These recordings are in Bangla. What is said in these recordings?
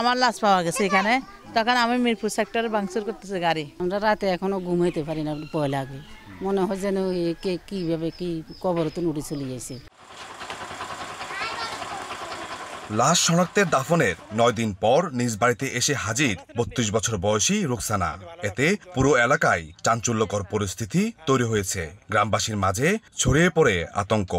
আমার লাশ পাওয়া গেছে এখানে তখন আমি মিরপুর সেক্টরে বাংসুর করতেছে গাড়ি আমরা রাতে এখনো ঘুমাইতে পারি না ভয় লাগে মনে হয় যেন কে কীভাবে কি কবরতন উড়ে চলে গেছে লাশ শনাক্তের দাফনের নয় দিন পর নিজ বাড়িতে এসে হাজির বত্রিশ বছর বয়সী রুকসানা এতে পুরো এলাকায় চাঞ্চল্যকর পরিস্থিতি তৈরি হয়েছে গ্রামবাসীর মাঝে ছড়িয়ে পড়ে আতঙ্ক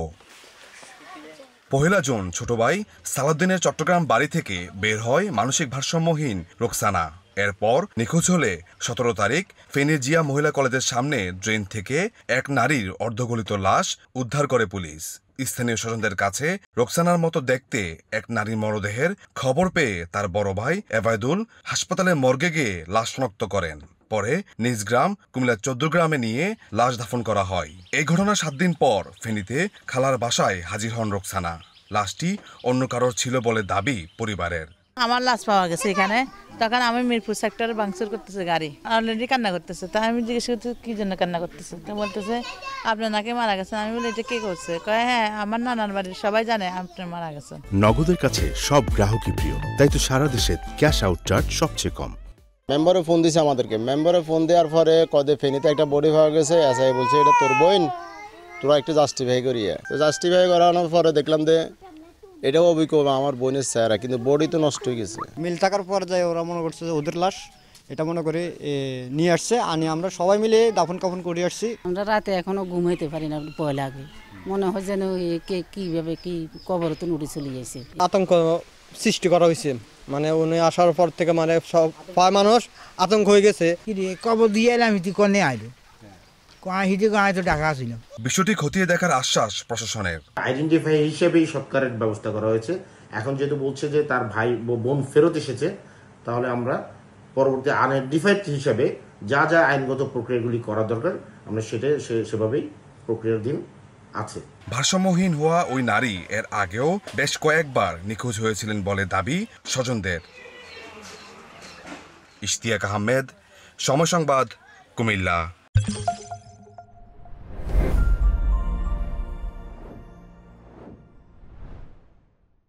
পহেলা জুন ছোট ভাই সালাউদ্দিনের চট্টগ্রাম বাড়ি থেকে বের হয় মানসিক ভারসাম্যহীন রোকসানা এরপর নিখোঁজ হলে সতেরো তারিখ ফেনীর জিয়া মহিলা কলেজের সামনে ড্রেন থেকে এক নারীর অর্ধগলিত লাশ উদ্ধার করে পুলিশ স্থানীয় স্বজনদের কাছে রোকসানার মতো দেখতে এক নারীর মরদেহের খবর পেয়ে তার বড় ভাই এবায়দুল হাসপাতালে মর্গে গিয়ে লাশ শনাক্ত করেন পরে নিজ গ্রাম কুমিল্লা চোদ্দগ্রামে নিয়ে লাশ দাফন করা হয় এই ঘটনা সাত দিন পর ফেনীতে খালার বাসায় হাজির হন রোকসানা লাশটি অন্য কারোর ছিল বলে দাবি পরিবারের আমার লাশ পাওয়া গেছে এখানে তখন আমি মিরপুর সেক্টরে বাংসুর করতেছে গাড়ি অলরেডি কান্না করতেছে তা আমি জিজ্ঞেস করতে কি জন্য কান্না করতেছে তো বলতেছে আপনার নাকি মারা গেছেন আমি বলি এটা কে করছে কয়ে হ্যাঁ আমার নানার বাড়ির সবাই জানে আপনি মারা গেছেন নগদের কাছে সব গ্রাহকই প্রিয় তাই তো সারা দেশে ক্যাশ আউট চার্জ সবচেয়ে কম মেম্বারে ফোন দিছে আমাদেরকে মেম্বারে ফোন দেওয়ার পরে কদে ফেনিতে একটা বডি পাওয়া গেছে এসআই বলছে এটা তোর বোন তোরা একটু জাস্টিফাই করিয়ে তো জাস্টিফাই করানোর পরে দেখলাম যে এটাও অভিজ্ঞ আমার বোনের স্যারা কিন্তু বডি তো নষ্ট হয়ে গেছে মিল থাকার পর যায় ওরা মনে করছে যে ওদের লাশ এটা মনে করে নিয়ে আসছে আনি আমরা সবাই মিলে দাফন কাফন করে আসছি আমরা রাতে এখনো ঘুমাইতে পারি না পয়লা আগে মনে হয় যেন কে কীভাবে কি কবর তো নুড়ে চলে গেছে আতঙ্ক সৃষ্টি করা হয়েছে মানে উনি আসার পর থেকে মানে সব প্রায় মানুষ আতঙ্ক হয়ে গেছে কবর দিয়ে এলাম হিতি কনে আইলো বিষয়টি খতিয়ে দেখার আশ্বাস প্রশাসনের আইডেন্টিফাই হিসেবেই সৎকারের ব্যবস্থা করা হয়েছে এখন যেহেতু বলছে যে তার ভাই বোন ফেরত এসেছে তাহলে আমরা পরবর্তী আনআইডেন্টিফাইড হিসাবে যা যা আইনগত প্রক্রিয়াগুলি করা দরকার আমরা সেটা সেভাবেই প্রক্রিয়ার দিন আছে ভারসাম্যহীন হওয়া ওই নারী এর আগেও বেশ কয়েকবার নিখোঁজ হয়েছিলেন বলে দাবি স্বজনদের ইশতিয়াক আহমেদ সময় সংবাদ কুমিল্লা